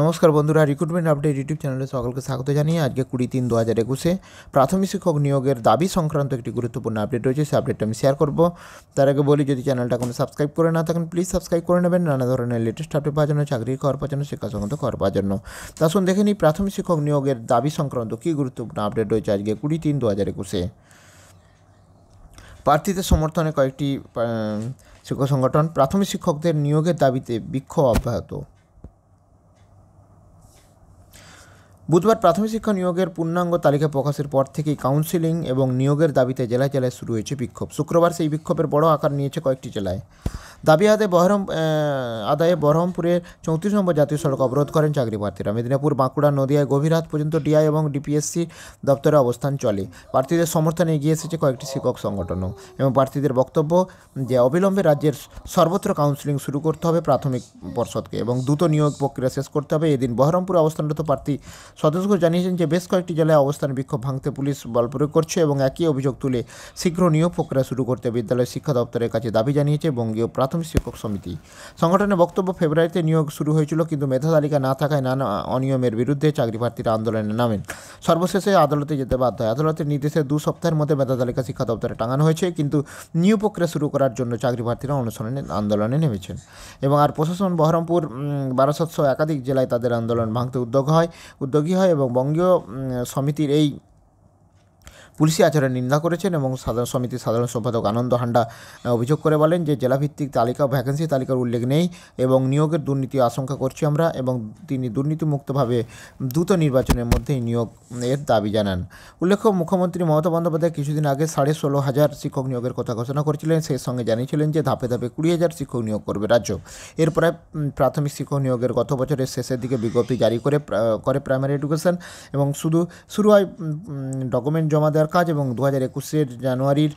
নমস্কার বন্ধুরা recruitment update YouTube চ্যানেলে সকলকে স্বাগত জানিয়ে আজকে কুড়ি তিন দু হাজার একুশে প্রাথমিক শিক্ষক নিয়োগের দাবি সংক্রান্ত একটি গুরুত্বপূর্ণ আপডেট রয়েছে সে আপডেটটা আমি শেয়ার করব তার আগে বলি যদি চ্যানেলটা কোনো সাবস্ক্রাইব করে না থাকেন প্লিজ সাবস্ক্রাইব করে নেবেন নানা ধরনের লেটেস্ট আপডেট পাওয়ার জন্য চাকরি করার পাওয়ার জন্য শিক্ষা সংক্রান্ত করার পাওয়ার জন্য তা শুন দেখে নিই প্রাথমিক শিক্ষক নিয়োগের দাবি সংক্রান্ত কী গুরুত্বপূর্ণ আপডেট রয়েছে আজকে কুড়ি তিন দু হাজার একুশে প্রার্থীদের সমর্থনে কয়েকটি শিক্ষক সংগঠন প্রাথমিক শিক্ষকদের নিয়োগের দাবিতে বিক্ষোভ অব্যাহত বুধবার প্রাথমিক শিক্ষা নিয়োগের পূর্ণাঙ্গ তালিকা প্রকাশের পর থেকেই কাউন্সিলিং এবং নিয়োগের দাবিতে জেলায় জেলায় শুরু হয়েছে বিক্ষোভ শুক্রবার সেই বিক্ষোভের বড় আকার নিয়েছে কয়েকটি জেলায় দাবি আদে বহরম আদায়ে বহরমপুরের চৌত্রিশ নম্বর জাতীয় সড়ক অবরোধ করেন চাকরি প্রার্থীরা মেদিনীপুর বাঁকুড়া নদিয়ায় গভীর রাত পর্যন্ত ডিআই এবং ডিপিএসসি দপ্তরে অবস্থান চলে প্রার্থীদের সমর্থনে এগিয়ে এসেছে কয়েকটি শিক্ষক সংগঠনও এবং প্রার্থীদের বক্তব্য যে অবিলম্বে রাজ্যের সর্বত্র কাউন্সিলিং শুরু করতে হবে প্রাথমিক পর্ষদকে এবং দ্রুত নিয়োগ প্রক্রিয়া শেষ করতে হবে এদিন বহরমপুরে অবস্থানরত প্রার্থী সদস্য জানিয়েছেন যে বেশ কয়েকটি জেলায় অবস্থান বিক্ষোভ ভাঙতে পুলিশ বল প্রয়োগ করছে এবং একই অভিযোগ তুলে শীঘ্র নিয়োগ প্রক্রিয়া শুরু করতে বিদ্যালয় শিক্ষা দপ্তরের কাছে দাবি জানিয়েছে বঙ্গীয় প্রাথমিক প্রাথমিক শিক্ষক সমিতি সংগঠনের বক্তব্য ফেব্রুয়ারিতে নিয়োগ শুরু হয়েছিল কিন্তু মেধা তালিকা না থাকায় নানা অনিয়মের বিরুদ্ধে চাকরি প্রার্থীরা আন্দোলনে নামেন সর্বশেষে আদালতে যেতে বাধ্য হয় আদালতের নির্দেশে দু সপ্তাহের মধ্যে মেধা তালিকা শিক্ষা দপ্তরে টাঙানো হয়েছে কিন্তু নিয়োগ প্রক্রিয়া শুরু করার জন্য চাকরি প্রার্থীরা অনুসরণে আন্দোলনে নেমেছেন এবং আর প্রশাসন বহরমপুর বারাসতসহ একাধিক জেলায় তাদের আন্দোলন ভাঙতে উদ্যোগ হয় উদ্যোগী হয় এবং বঙ্গীয় সমিতির এই পুলিশি আচারের নিন্দা করেছেন এবং সাধারণ সমিতির সাধারণ সম্পাদক আনন্দ হান্ডা অভিযোগ করে বলেন যে জেলাভিত্তিক তালিকা ভ্যাকেন্সি তালিকার উল্লেখ নেই এবং নিয়োগের দুর্নীতি আশঙ্কা করছি আমরা এবং তিনি দুর্নীতিমুক্তভাবে দ্রুত নির্বাচনের মধ্যেই নিয়োগ এর দাবি জানান উল্লেখ্য মুখ্যমন্ত্রী মমতা বন্দ্যোপাধ্যায় কিছুদিন আগে সাড়ে ষোলো হাজার শিক্ষক নিয়োগের কথা ঘোষণা করেছিলেন সেই সঙ্গে জানিয়েছিলেন যে ধাপে ধাপে কুড়ি হাজার শিক্ষক নিয়োগ করবে রাজ্য এরপরে প্রাথমিক শিক্ষক নিয়োগের গত বছরের শেষের দিকে বিজ্ঞপ্তি জারি করে করে প্রাইমারি এডুকেশন এবং শুধু শুরু হয় ডকুমেন্ট জমা দেওয়া দেওয়ার কাজ এবং দু হাজার একুশের জানুয়ারির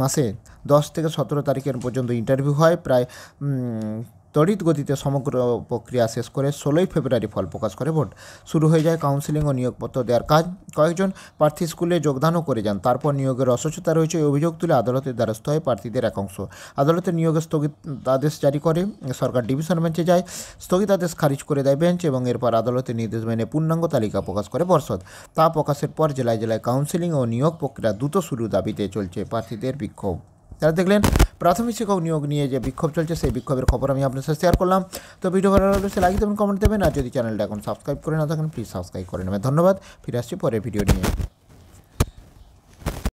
মাসে দশ থেকে সতেরো তারিখের পর্যন্ত ইন্টারভিউ হয় প্রায় তড়িৎ গতিতে সমগ্র প্রক্রিয়া শেষ করে ষোলোই ফেব্রুয়ারি ফল প্রকাশ করে ভোট শুরু হয়ে যায় কাউন্সিলিং ও নিয়োগপত্র দেওয়ার কাজ কয়েকজন প্রার্থী স্কুলে যোগদানও করে যান তারপর নিয়োগের অস্বচ্ছতা রয়েছে অভিযোগ তুলে আদালতের দ্বারস্থ হয় প্রার্থীদের একাংশ আদালতের নিয়োগের স্থগিত আদেশ জারি করে সরকার ডিভিশন বেঞ্চে যায় স্থগিত আদেশ খারিজ করে দেয় বেঞ্চ এবং এরপর আদালতের নির্দেশ মেনে পূর্ণাঙ্গ তালিকা প্রকাশ করে পর্ষদ তা প্রকাশের পর জেলায় জেলায় কাউন্সিলিং ও নিয়োগ প্রক্রিয়া দ্রুত শুরু দাবিতে চলছে প্রার্থীদের বিক্ষোভ তারা দেখলেন প্রাথমিক শিক্ষক নিয়োগ নিয়ে যে বিক্ষোভ চলছে সেই বিক্ষোভের খবর আমি আপনার সাথে শেয়ার করলাম তো ভিডিও ভালো লাগলে সে লাইক দেবেন কমেন্ট দেবেন আর যদি চ্যানেলটা এখন সাবস্ক্রাইব করে না থাকেন প্লিজ সাবস্ক্রাইব করে নেবেন ধন্যবাদ ফিরে আসছি পরে ভিডিও নিয়ে